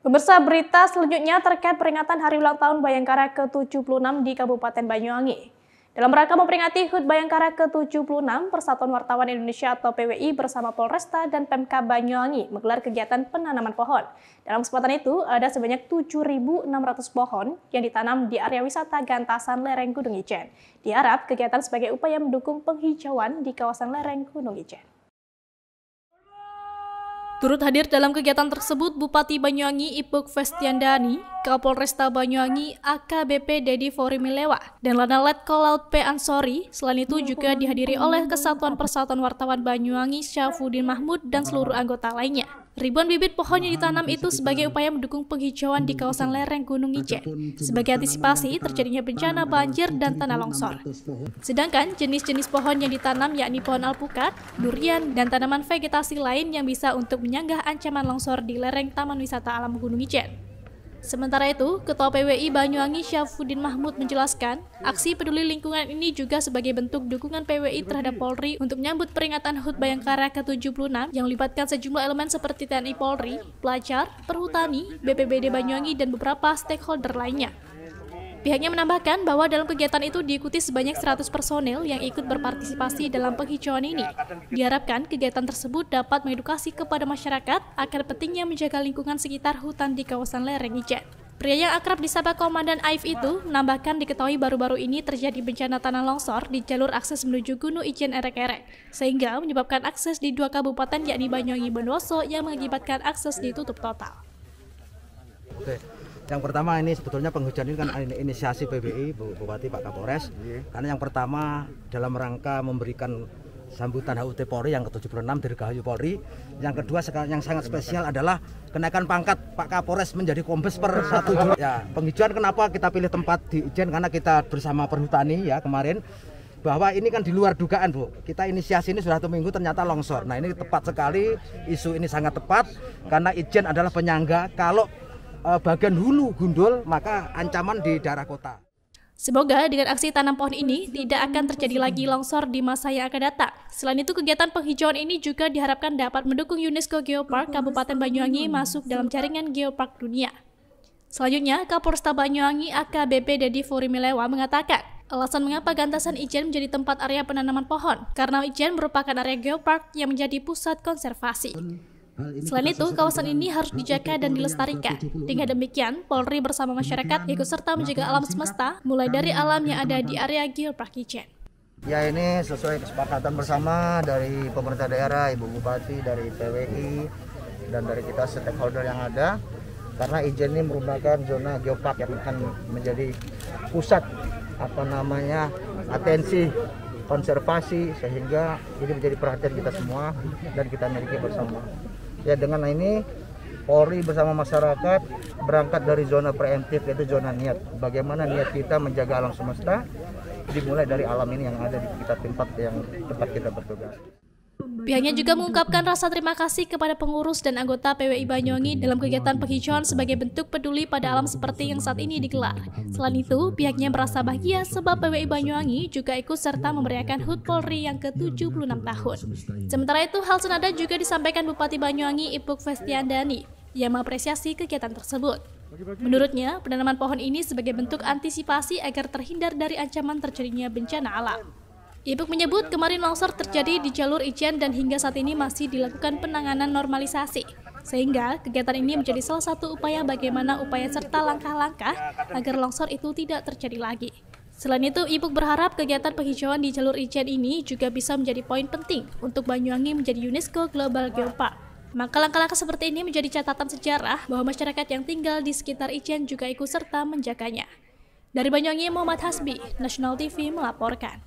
Pemirsa berita selanjutnya terkait peringatan Hari Ulang Tahun Bayangkara ke-76 di Kabupaten Banyuwangi. Dalam rangka memperingati HUT Bayangkara ke-76, Persatuan Wartawan Indonesia atau PWI bersama Polresta dan Pemka Banyuwangi menggelar kegiatan penanaman pohon. Dalam kesempatan itu, ada sebanyak 7.600 pohon yang ditanam di area wisata Gantasan Lereng Gunung Ijen. Diharap kegiatan sebagai upaya mendukung penghijauan di kawasan Lereng Gunung Ijen. Turut hadir dalam kegiatan tersebut Bupati Banyuwangi Ipuk Festiandani, Kapolresta Banyuwangi AKBP Dedi Forimilewa dan Lana Letko Laut P. Ansori. Selain itu juga dihadiri oleh Kesatuan Persatuan Wartawan Banyuwangi Syafuddin Mahmud dan seluruh anggota lainnya. Ribuan bibit pohon yang ditanam itu sebagai upaya mendukung penghijauan di kawasan lereng Gunung Ijen, sebagai antisipasi terjadinya bencana banjir dan tanah longsor. Sedangkan jenis-jenis pohon yang ditanam yakni pohon alpukat, durian, dan tanaman vegetasi lain yang bisa untuk menyanggah ancaman longsor di lereng Taman Wisata Alam Gunung Ijen. Sementara itu, Ketua PWI Banyuwangi Syafuddin Mahmud menjelaskan, aksi peduli lingkungan ini juga sebagai bentuk dukungan PWI terhadap Polri untuk menyambut peringatan HUT Bayangkara ke-76 yang melibatkan sejumlah elemen seperti TNI Polri, pelajar, perhutani, BPBD Banyuwangi, dan beberapa stakeholder lainnya. Pihaknya menambahkan bahwa dalam kegiatan itu diikuti sebanyak 100 personel yang ikut berpartisipasi dalam penghijauan ini. Diharapkan kegiatan tersebut dapat mengedukasi kepada masyarakat agar pentingnya menjaga lingkungan sekitar hutan di kawasan lereng Ijen. Pria yang akrab di disapa Komandan Aif itu menambahkan diketahui baru-baru ini terjadi bencana tanah longsor di jalur akses menuju Gunung Ijen Erek-Erek, sehingga menyebabkan akses di dua kabupaten yakni Banyuwangi Bondowoso yang mengakibatkan akses ditutup total. Oke. Yang pertama ini sebetulnya penghujan ini kan inisiasi PBI Bupati Pak Kapolres. Iya. Karena yang pertama dalam rangka memberikan sambutan HUT Polri yang ke-76 dari Dirgahayu Polri. Yang kedua sekarang yang sangat spesial adalah kenaikan pangkat Pak Kapolres menjadi Kombes per satu juta. Ya, penghijauan kenapa kita pilih tempat di Ijen karena kita bersama Perhutani ya kemarin bahwa ini kan di luar dugaan Bu. Kita inisiasi ini sudah satu minggu ternyata longsor. Nah, ini tepat sekali, isu ini sangat tepat karena Ijen adalah penyangga kalau Eh, bagian hulu gundul, maka ancaman di daerah kota. Semoga dengan aksi tanam pohon ini tidak akan terjadi lagi longsor di masa yang akan datang. Selain itu, kegiatan penghijauan ini juga diharapkan dapat mendukung UNESCO Geopark Kabupaten Banyuwangi masuk dalam jaringan geopark dunia. Selanjutnya, Kapolresta Banyuwangi AKBP Dedi Furimilewa mengatakan, alasan mengapa gantasan Ijen menjadi tempat area penanaman pohon, karena Ijen merupakan area geopark yang menjadi pusat konservasi. Selain itu, kawasan ini harus dijaga dan dilestarikan. Dengan demikian, Polri bersama masyarakat ikut serta menjaga alam semesta, mulai dari alam yang ada di area Geopark Kitchen. Ya ini sesuai kesepakatan bersama dari pemerintah daerah, Ibu Bupati, dari PWI, dan dari kita stakeholder yang ada. Karena Ijen ini merupakan zona geopark yang akan menjadi pusat apa namanya atensi konservasi sehingga ini menjadi perhatian kita semua dan kita miliki bersama ya dengan ini Polri bersama masyarakat berangkat dari zona preemptif yaitu zona niat. Bagaimana niat kita menjaga alam semesta dimulai dari alam ini yang ada di sekitar tempat yang tempat kita bertugas. Pihaknya juga mengungkapkan rasa terima kasih kepada pengurus dan anggota PWI Banyuwangi dalam kegiatan penghijauan sebagai bentuk peduli pada alam seperti yang saat ini digelar. Selain itu, pihaknya merasa bahagia sebab PWI Banyuwangi juga ikut serta memeriahkan HUT Polri yang ke-76 tahun. Sementara itu, hal senada juga disampaikan Bupati Banyuwangi Ipuk Festiandani yang mengapresiasi kegiatan tersebut. Menurutnya, penanaman pohon ini sebagai bentuk antisipasi agar terhindar dari ancaman terjadinya bencana alam. Ibuk menyebut kemarin longsor terjadi di jalur Ijen dan hingga saat ini masih dilakukan penanganan normalisasi. Sehingga kegiatan ini menjadi salah satu upaya bagaimana upaya serta langkah-langkah agar longsor itu tidak terjadi lagi. Selain itu, Ibuk berharap kegiatan penghijauan di jalur Ijen ini juga bisa menjadi poin penting untuk Banyuwangi menjadi UNESCO Global Geopark. Maka langkah-langkah seperti ini menjadi catatan sejarah bahwa masyarakat yang tinggal di sekitar Ijen juga ikut serta menjaganya. Dari Banyuwangi, Muhammad Hasbi, National TV melaporkan.